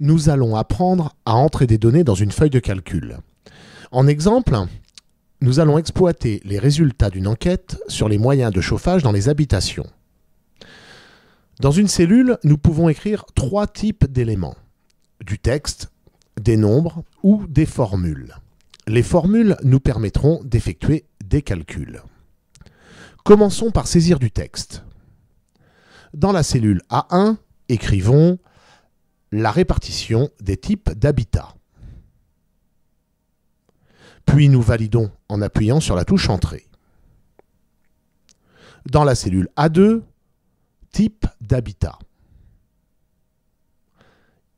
nous allons apprendre à entrer des données dans une feuille de calcul. En exemple, nous allons exploiter les résultats d'une enquête sur les moyens de chauffage dans les habitations. Dans une cellule, nous pouvons écrire trois types d'éléments. Du texte, des nombres ou des formules. Les formules nous permettront d'effectuer des calculs. Commençons par saisir du texte. Dans la cellule A1, écrivons la répartition des types d'habitats. Puis nous validons en appuyant sur la touche Entrée. Dans la cellule A2, Type d'habitat.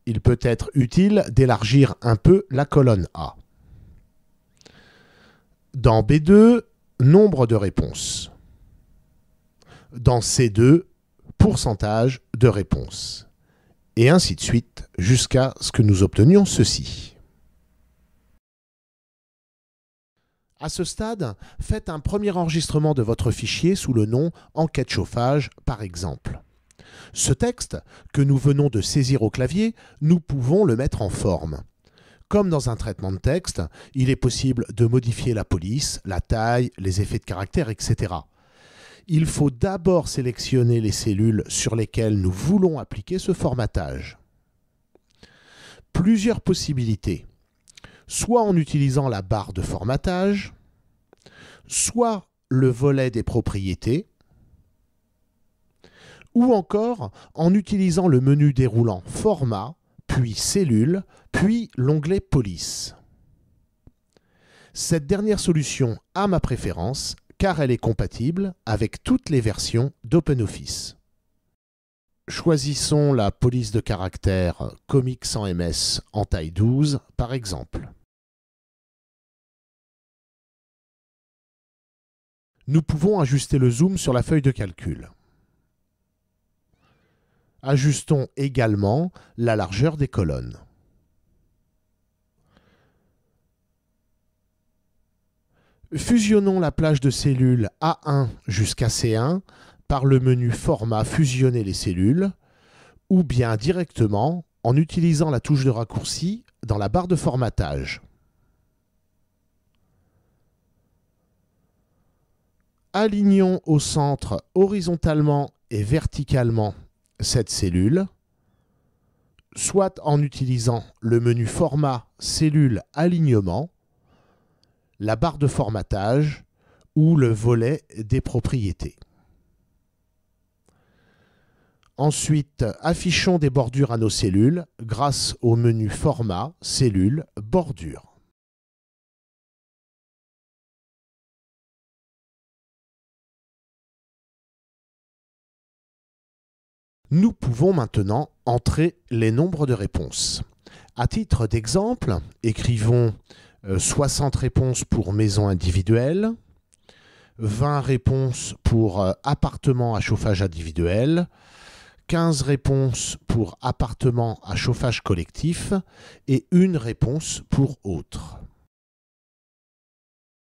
Il peut être utile d'élargir un peu la colonne A. Dans B2, Nombre de réponses. Dans C2, Pourcentage de réponses et ainsi de suite jusqu'à ce que nous obtenions ceci. À ce stade, faites un premier enregistrement de votre fichier sous le nom Enquête chauffage, par exemple. Ce texte, que nous venons de saisir au clavier, nous pouvons le mettre en forme. Comme dans un traitement de texte, il est possible de modifier la police, la taille, les effets de caractère, etc il faut d'abord sélectionner les cellules sur lesquelles nous voulons appliquer ce formatage. Plusieurs possibilités. Soit en utilisant la barre de formatage, soit le volet des propriétés, ou encore en utilisant le menu déroulant Format, puis Cellules, puis l'onglet Police. Cette dernière solution à ma préférence car elle est compatible avec toutes les versions d'OpenOffice. Choisissons la police de caractère Comic 100 ms en taille 12 par exemple. Nous pouvons ajuster le zoom sur la feuille de calcul. Ajustons également la largeur des colonnes. Fusionnons la plage de cellules A1 jusqu'à C1 par le menu Format Fusionner les cellules ou bien directement en utilisant la touche de raccourci dans la barre de formatage. Alignons au centre horizontalement et verticalement cette cellule, soit en utilisant le menu Format Cellule Alignement la barre de formatage ou le volet des propriétés. Ensuite, affichons des bordures à nos cellules grâce au menu Format, Cellules, Bordures. Nous pouvons maintenant entrer les nombres de réponses. À titre d'exemple, écrivons 60 euh, réponses pour maison individuelle, 20 réponses pour euh, appartement à chauffage individuel, 15 réponses pour appartement à chauffage collectif et une réponse pour autre.